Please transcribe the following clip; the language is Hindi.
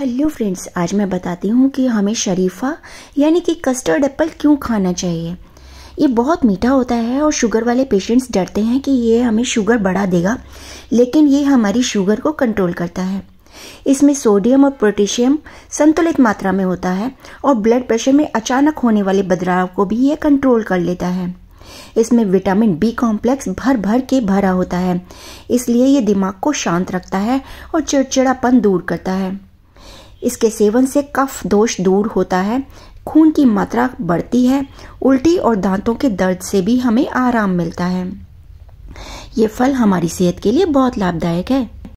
हेलो फ्रेंड्स आज मैं बताती हूँ कि हमें शरीफा यानी कि कस्टर्ड एप्पल क्यों खाना चाहिए ये बहुत मीठा होता है और शुगर वाले पेशेंट्स डरते हैं कि ये हमें शुगर बढ़ा देगा लेकिन ये हमारी शुगर को कंट्रोल करता है इसमें सोडियम और पोटेशियम संतुलित मात्रा में होता है और ब्लड प्रेशर में अचानक होने वाले बदलाव को भी ये कंट्रोल कर लेता है इसमें विटामिन बी कॉम्प्लेक्स भर भर के भरा होता है इसलिए ये दिमाग को शांत रखता है और चिड़चिड़ापन दूर करता है इसके सेवन से कफ दोष दूर होता है खून की मात्रा बढ़ती है उल्टी और दांतों के दर्द से भी हमें आराम मिलता है ये फल हमारी सेहत के लिए बहुत लाभदायक है